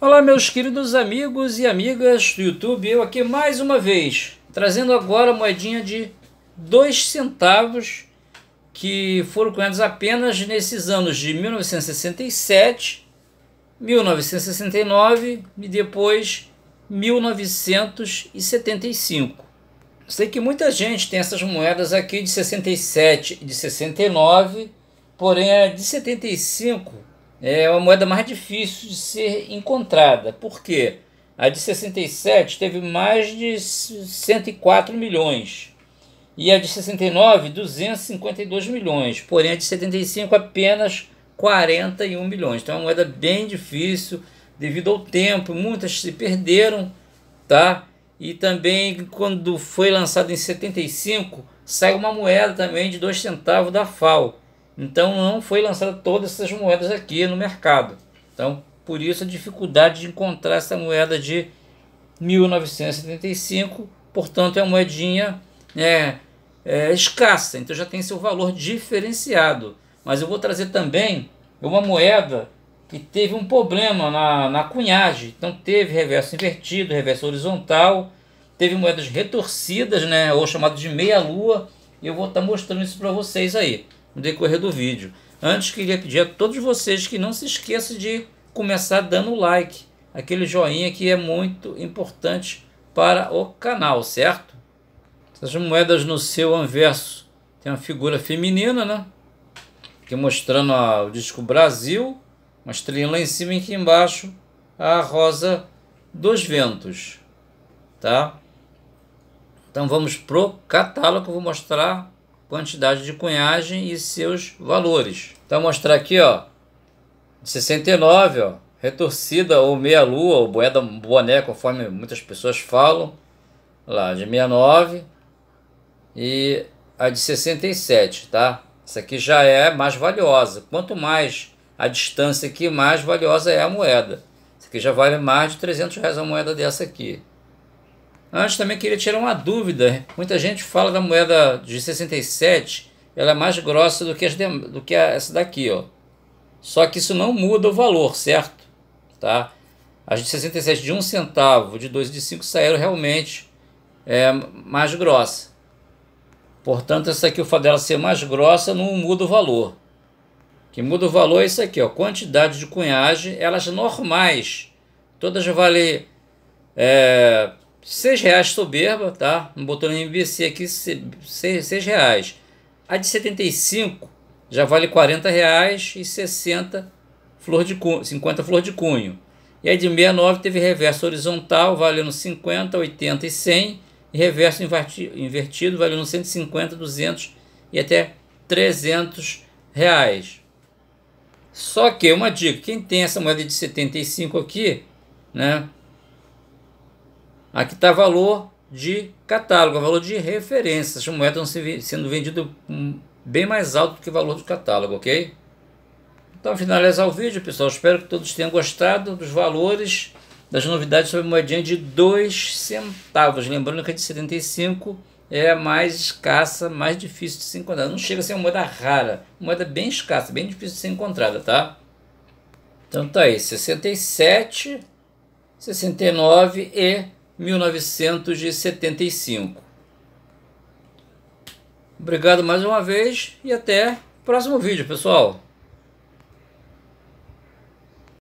Olá, meus queridos amigos e amigas do YouTube, eu aqui mais uma vez, trazendo agora a moedinha de 2 centavos que foram cunhados apenas nesses anos de 1967, 1969 e depois 1975. Sei que muita gente tem essas moedas aqui de 67 e de 69, porém a é de 75 é uma moeda mais difícil de ser encontrada. Por quê? A de 67 teve mais de 104 milhões. E a de 69, 252 milhões. Porém, a de 75, apenas 41 milhões. Então, é uma moeda bem difícil devido ao tempo. Muitas se perderam, tá? E também, quando foi lançado em 75, saiu uma moeda também de 2 centavos da FAO então não foi lançada todas essas moedas aqui no mercado. Então por isso a dificuldade de encontrar essa moeda de 1975, portanto é uma moedinha é, é, escassa, então já tem seu valor diferenciado. Mas eu vou trazer também uma moeda que teve um problema na, na cunhagem, então teve reverso invertido, reverso horizontal, teve moedas retorcidas, né, ou chamado de meia lua, e eu vou estar tá mostrando isso para vocês aí no decorrer do vídeo. Antes, queria pedir a todos vocês que não se esqueçam de começar dando like, aquele joinha que é muito importante para o canal, certo? Essas moedas no seu anverso tem uma figura feminina, né? Aqui mostrando o disco Brasil, uma estrelinha lá em cima e aqui embaixo a rosa dos ventos, tá? Então vamos pro catálogo, vou mostrar quantidade de cunhagem e seus valores. Então mostrar aqui, ó, de 69, ó, retorcida ou meia lua ou moeda boné, conforme muitas pessoas falam, lá de 69 e a de 67, tá? Essa aqui já é mais valiosa. Quanto mais a distância aqui, mais valiosa é a moeda. Essa aqui já vale mais de 300 reais a moeda dessa aqui. Antes também queria tirar uma dúvida. Muita gente fala da moeda de 67, ela é mais grossa do que, as de, do que essa daqui, ó. Só que isso não muda o valor, certo? Tá? As de 67 de 1 centavo, de 2 e de 5 saíram realmente é, mais grossa. Portanto, essa aqui, o fato dela ser mais grossa, não muda o valor. O que muda o valor é isso aqui, ó, quantidade de cunhagem, elas normais. Todas valem é, 6 reais soberba, tá? Um botão MBC aqui, 6, 6 reais. A de 75 já vale 40 reais e 60 flor de cunho, 50 flor de cunho. E a de 69 teve reverso horizontal, valendo 50, 80 e 100. E reverso invertido, valendo 150, 200 e até 300 reais. Só que, uma dica, quem tem essa moeda de 75 aqui, né? Aqui está valor de catálogo, valor de referência. As moedas estão tá sendo vendidas bem mais alto do que o valor do catálogo, ok? Então, finalizar o vídeo, pessoal. Espero que todos tenham gostado dos valores das novidades sobre moedinha de 2 centavos. Lembrando que a de 75 é a mais escassa, mais difícil de se encontrar. Não chega a ser uma moeda rara, moeda bem escassa, bem difícil de ser encontrada, tá? Então tá aí, 67, 69 e 1975. Obrigado mais uma vez e até o próximo vídeo, pessoal.